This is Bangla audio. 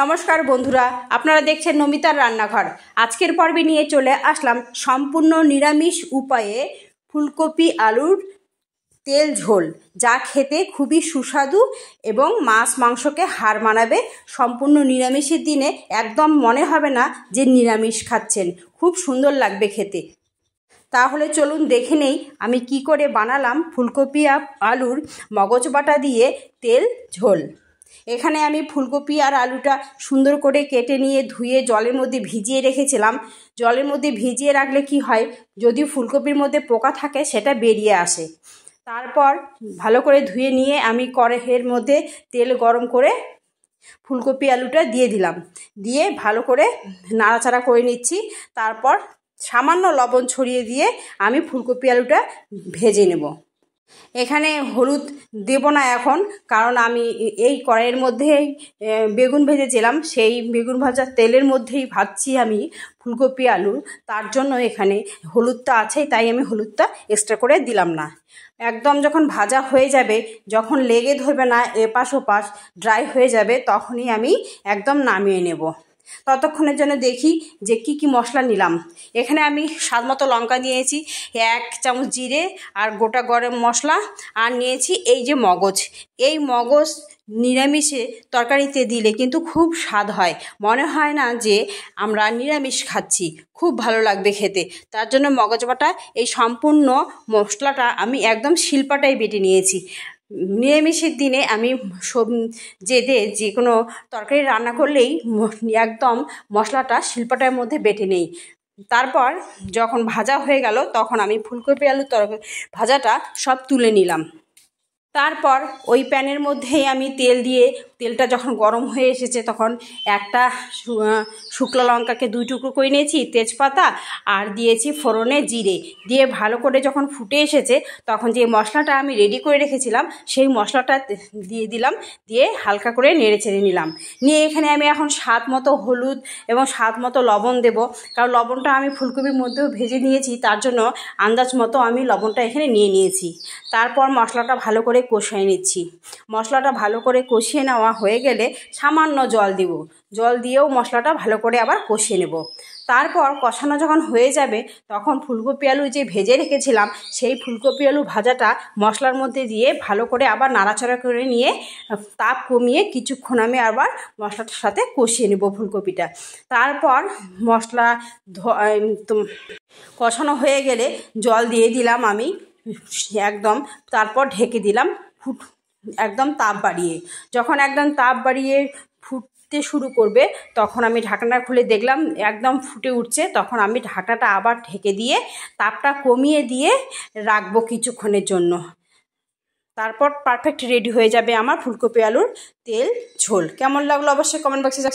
নমস্কার বন্ধুরা আপনারা দেখছেন নমিতার রান্নাঘর আজকের পর্বে নিয়ে চলে আসলাম সম্পূর্ণ নিরামিষ উপায়ে ফুলকপি আলুর তেল ঝোল যা খেতে খুবই সুস্বাদু এবং মাছ মাংসকে হার মানাবে সম্পূর্ণ নিরামিষের দিনে একদম মনে হবে না যে নিরামিষ খাচ্ছেন খুব সুন্দর লাগবে খেতে তাহলে চলুন দেখে নেই আমি কি করে বানালাম ফুলকপি আলুর মগজ বাটা দিয়ে তেল ঝোল এখানে আমি ফুলকপি আর আলুটা সুন্দর করে কেটে নিয়ে ধুয়ে জলের মধ্যে ভিজিয়ে রেখেছিলাম জলের মধ্যে ভিজিয়ে রাখলে কি হয় যদি ফুলকপির মধ্যে পোকা থাকে সেটা বেরিয়ে আসে তারপর ভালো করে ধুয়ে নিয়ে আমি করেহের মধ্যে তেল গরম করে ফুলকপি আলুটা দিয়ে দিলাম দিয়ে ভালো করে নাড়াচাড়া করে নিচ্ছি তারপর সামান্য লবণ ছড়িয়ে দিয়ে আমি ফুলকপি আলুটা ভেজে নেব এখানে হলুদ দেব না এখন কারণ আমি এই কড়াইয়ের মধ্যেই বেগুন ভেজেছিলাম সেই বেগুন ভাজার তেলের মধ্যেই ভাজছি আমি ফুলকপি আলু তার জন্য এখানে হলুদটা আছে তাই আমি হলুদটা এক্সট্রা করে দিলাম না একদম যখন ভাজা হয়ে যাবে যখন লেগে ধরবে না এপাশ ওপাশ ড্রাই হয়ে যাবে তখনই আমি একদম নামিয়ে নেব ততক্ষণের জন্য দেখি যে কি কি মশলা নিলাম এখানে আমি স্বাদ মতো লঙ্কা নিয়েছি এক চামচ জিরে আর গোটা গরম মশলা আর নিয়েছি এই যে মগজ এই মগজ নিরামিষে তরকারিতে দিলে কিন্তু খুব স্বাদ হয় মনে হয় না যে আমরা নিরামিষ খাচ্ছি খুব ভালো লাগবে খেতে তার জন্য মগজ বাটা এই সম্পূর্ণ মশলাটা আমি একদম শিল্পাটাই বেটে নিয়েছি নিরামিষের দিনে আমি সব যেদে যে কোনো তরকারি রান্না করলেই একদম মশলাটা শিল্পটার মধ্যে বেটে নেই তারপর যখন ভাজা হয়ে গেল তখন আমি ফুলকপি আলুর তরকারি ভাজাটা সব তুলে নিলাম তারপর ওই প্যানের মধ্যেই আমি তেল দিয়ে তেলটা যখন গরম হয়ে এসেছে তখন একটা শুকনো লঙ্কাকে দুই টুকরো করে নিয়েছি তেজপাতা আর দিয়েছি ফোড়নে জিরে দিয়ে ভালো করে যখন ফুটে এসেছে তখন যে মশলাটা আমি রেডি করে রেখেছিলাম সেই মশলাটা দিয়ে দিলাম দিয়ে হালকা করে নেড়ে ছেড়ে নিলাম নিয়ে এখানে আমি এখন স্বাদ মতো হলুদ এবং স্বাদ মতো লবণ দেব কারণ লবণটা আমি ফুলকপির মধ্যেও ভেজে নিয়েছি তার জন্য আন্দাজ মতো আমি লবণটা এখানে নিয়ে নিয়েছি তারপর মশলাটা ভালো করে কষিয়ে নিচ্ছি মশলাটা ভালো করে কষিয়ে নেওয়া নেওয়া হয়ে গেলে সামান্য জল দিব জল দিয়েও মশলাটা ভালো করে আবার কষিয়ে নেব তারপর কষানো যখন হয়ে যাবে তখন ফুলকপি আলু যে ভেজে রেখেছিলাম সেই ফুলকপি আলু ভাজাটা মশলার মধ্যে দিয়ে ভালো করে আবার নাড়াচাড়া করে নিয়ে তাপ কমিয়ে কিছুক্ষণ আমি আবার মশলাটার সাথে কষিয়ে নেব ফুলকপিটা তারপর মশলা কষানো হয়ে গেলে জল দিয়ে দিলাম আমি একদম তারপর ঢেকে দিলাম ফুট একদম তাপ বাড়িয়ে যখন একদম তাপ বাড়িয়ে ফুটতে শুরু করবে তখন আমি ঢাকনা খুলে দেখলাম একদম ফুটে উঠছে তখন আমি ঢাকনাটা আবার ঢেকে দিয়ে তাপটা কমিয়ে দিয়ে রাখবো কিছুক্ষণের জন্য তারপর পারফেক্ট রেডি হয়ে যাবে আমার ফুলকপি আলুর তেল ঝোল কেমন লাগলো অবশ্যই কমেন্ট বক্সে